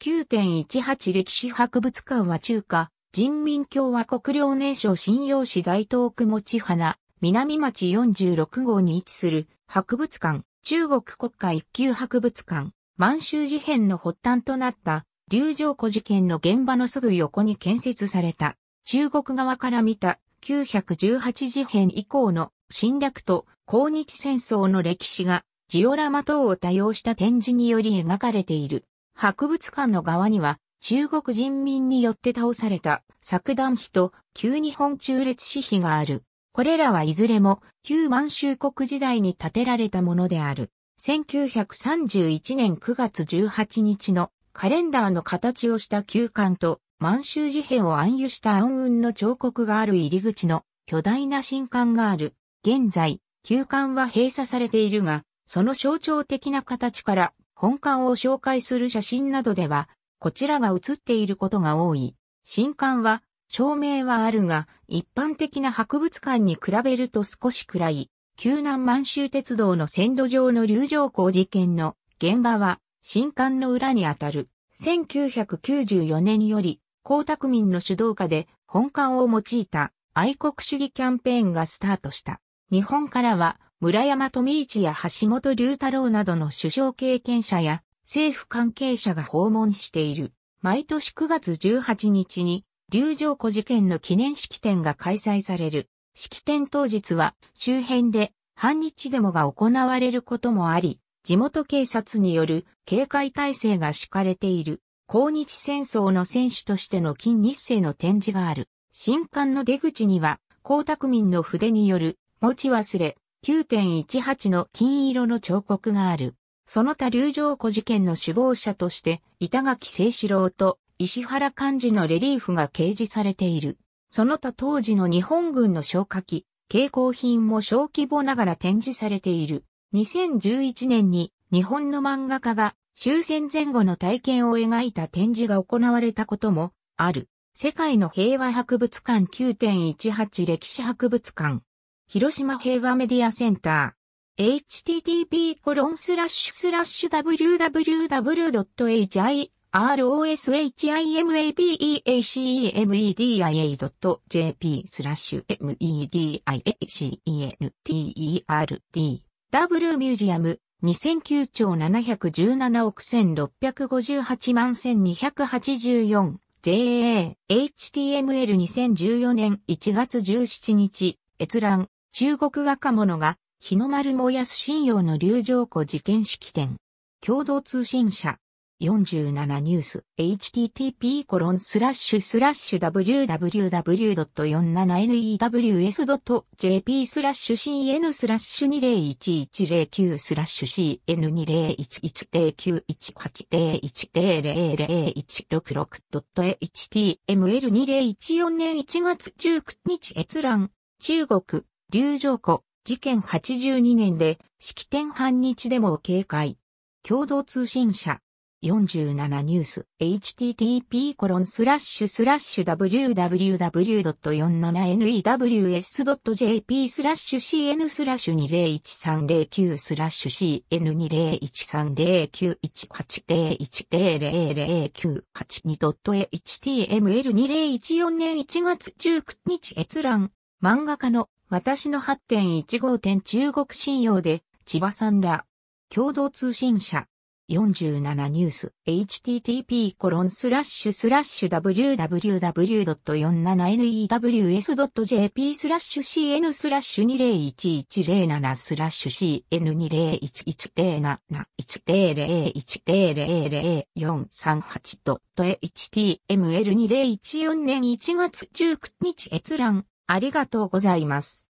9.18歴史博物館は中華、人民共和国領年省信用市大東区持花、南町46号に位置する博物館、中国国家一級博物館、満州事変の発端となった流浄湖事件の現場のすぐ横に建設された、中国側から見た918事変以降の侵略と抗日戦争の歴史がジオラマ等を多用した展示により描かれている。博物館の側には、中国人民によって倒された作団碑と旧日本中列史碑がある。これらはいずれも旧満州国時代に建てられたものである。1931年9月18日のカレンダーの形をした旧館と満州事変を暗喩した暗雲の彫刻がある入り口の巨大な新館がある。現在、旧館は閉鎖されているが、その象徴的な形から本館を紹介する写真などでは、こちらが写っていることが多い。新館は、照明はあるが、一般的な博物館に比べると少し暗い、旧南満州鉄道の線路上の流上工事件の現場は、新館の裏にあたる。1994年より、江沢民の主導下で本館を用いた愛国主義キャンペーンがスタートした。日本からは村山富一や橋本龍太郎などの首相経験者や政府関係者が訪問している。毎年9月18日に、龍城湖事件の記念式典が開催される。式典当日は周辺で反日デモが行われることもあり、地元警察による警戒体制が敷かれている。抗日戦争の戦士としての金日成の展示がある。新館の出口には、江沢民の筆による、持ち忘れ、9.18の金色の彫刻がある。その他流浄湖事件の首謀者として、板垣清志郎と石原漢字のレリーフが掲示されている。その他当時の日本軍の消火器、蛍光品も小規模ながら展示されている。2011年に日本の漫画家が終戦前後の体験を描いた展示が行われたこともある。世界の平和博物館9.18歴史博物館。広島平和メディアセンター。http://www.hiroshimabeacemedia.jp スラッシュ m e d i a c e n t e r W ミュージアム2009兆717億1658万1284 JA HTML2014 年1月17日閲覧中国若者が日の丸燃やす信用の流浄庫事件式典。共同通信社。47ニュース http コロンスラッシュスラッシュ www.47news.jp スラッシュ cn スラッシュ201109スラッシュ cn2011091801000166.html2014 年1月19日閲覧中国流城湖、事件82年で、式典半日デモを警戒。共同通信社。47ニュース http コロンスラッシュスラッシュ www.47news.jp スラッシュ cn スラッシュ201309スラッシュ c n 2 0 1 3 0 9 1 8 0 1 0 0 0 9 8 2 h t m l 2 0 1 4年1月19日閲覧漫画家の私の8.1号店中国信用で、千葉さんら、共同通信社、47ニュース、http コロンスラッシュスラッシュ www.47news.jp スラッシュ cn スラッシュ201107スラッシュ cn2011071001000438.html2014 年1月19日閲覧ありがとうございます。